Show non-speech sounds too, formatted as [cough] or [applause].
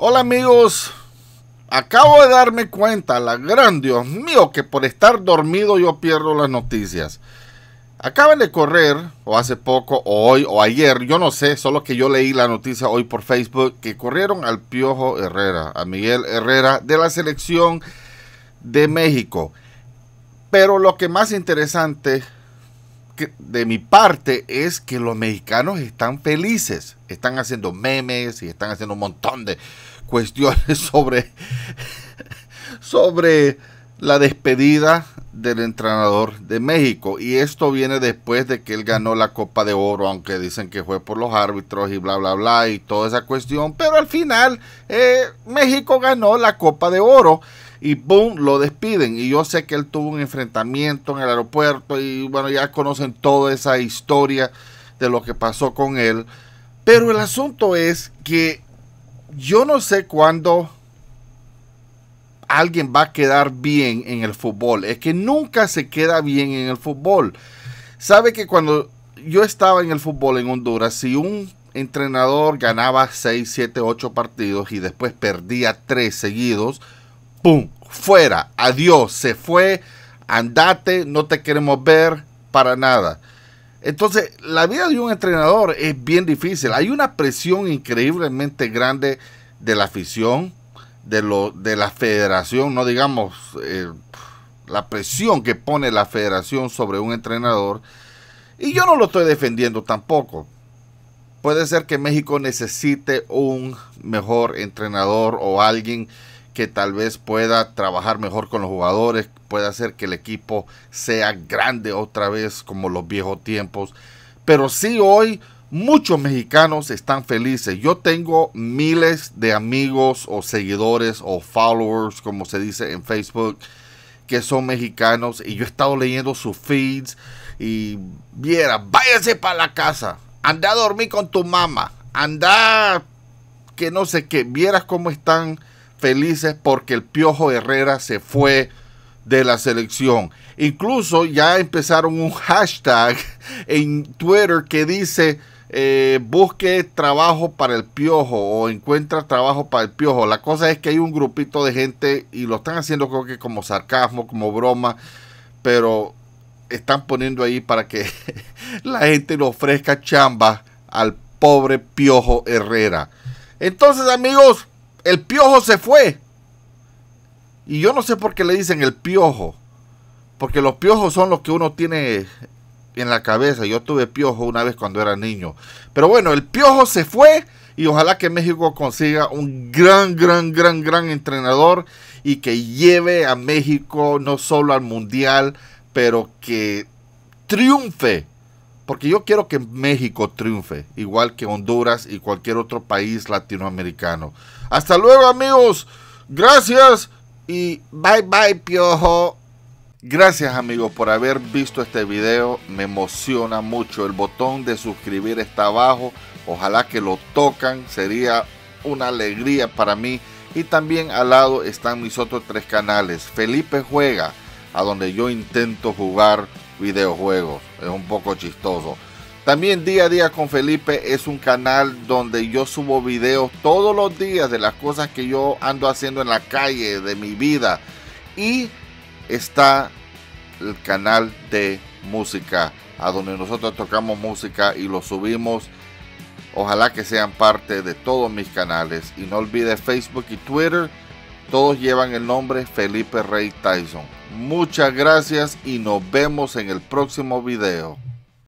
Hola amigos, acabo de darme cuenta, la gran Dios mío, que por estar dormido yo pierdo las noticias. Acaban de correr, o hace poco, o hoy, o ayer, yo no sé, solo que yo leí la noticia hoy por Facebook, que corrieron al Piojo Herrera, a Miguel Herrera, de la selección de México. Pero lo que más interesante de mi parte es que los mexicanos están felices, están haciendo memes y están haciendo un montón de cuestiones [laughs] sobre, sobre la despedida del entrenador de México. Y esto viene después de que él ganó la Copa de Oro, aunque dicen que fue por los árbitros y bla, bla, bla y toda esa cuestión. Pero al final, eh, México ganó la Copa de Oro y boom, lo despiden. Y yo sé que él tuvo un enfrentamiento en el aeropuerto y bueno, ya conocen toda esa historia de lo que pasó con él. Pero el asunto es que yo no sé cuándo alguien va a quedar bien en el fútbol. Es que nunca se queda bien en el fútbol. Sabe que cuando yo estaba en el fútbol en Honduras, si un entrenador ganaba 6, 7, 8 partidos y después perdía 3 seguidos, pum, fuera, adiós, se fue, andate, no te queremos ver para nada. Entonces, la vida de un entrenador es bien difícil. Hay una presión increíblemente grande de la afición, de, lo, de la federación, no digamos eh, la presión que pone la federación sobre un entrenador. Y yo no lo estoy defendiendo tampoco. Puede ser que México necesite un mejor entrenador o alguien que tal vez pueda trabajar mejor con los jugadores, pueda hacer que el equipo sea grande otra vez como los viejos tiempos. Pero sí hoy muchos mexicanos están felices. Yo tengo miles de amigos o seguidores o followers, como se dice en Facebook, que son mexicanos y yo he estado leyendo sus feeds y viera, váyase para la casa, anda a dormir con tu mamá, anda que no sé qué, vieras cómo están felices porque el Piojo Herrera se fue de la selección. Incluso ya empezaron un hashtag [laughs] en Twitter que dice eh, busque trabajo para el piojo o encuentra trabajo para el piojo. La cosa es que hay un grupito de gente y lo están haciendo creo que como sarcasmo, como broma, pero están poniendo ahí para que [laughs] la gente le ofrezca chamba al pobre piojo Herrera. Entonces amigos, el piojo se fue. Y yo no sé por qué le dicen el piojo. Porque los piojos son los que uno tiene en la cabeza. Yo tuve piojo una vez cuando era niño. Pero bueno, el piojo se fue y ojalá que México consiga un gran, gran, gran, gran entrenador y que lleve a México no solo al mundial, pero que triunfe porque yo quiero que México triunfe, igual que Honduras y cualquier otro país latinoamericano. Hasta luego amigos, gracias y bye bye Piojo. Gracias amigos por haber visto este video, me emociona mucho, el botón de suscribir está abajo, ojalá que lo tocan, sería una alegría para mí. Y también al lado están mis otros tres canales, Felipe Juega, a donde yo intento jugar videojuegos. Es un poco chistoso. También día a día con Felipe es un canal donde yo subo videos todos los días de las cosas que yo ando haciendo en la calle, de mi vida. Y está el canal de música, a donde nosotros tocamos música y lo subimos. Ojalá que sean parte de todos mis canales. Y no olvides Facebook y Twitter todos llevan el nombre Felipe Rey Tyson. Muchas gracias y nos vemos en el próximo video.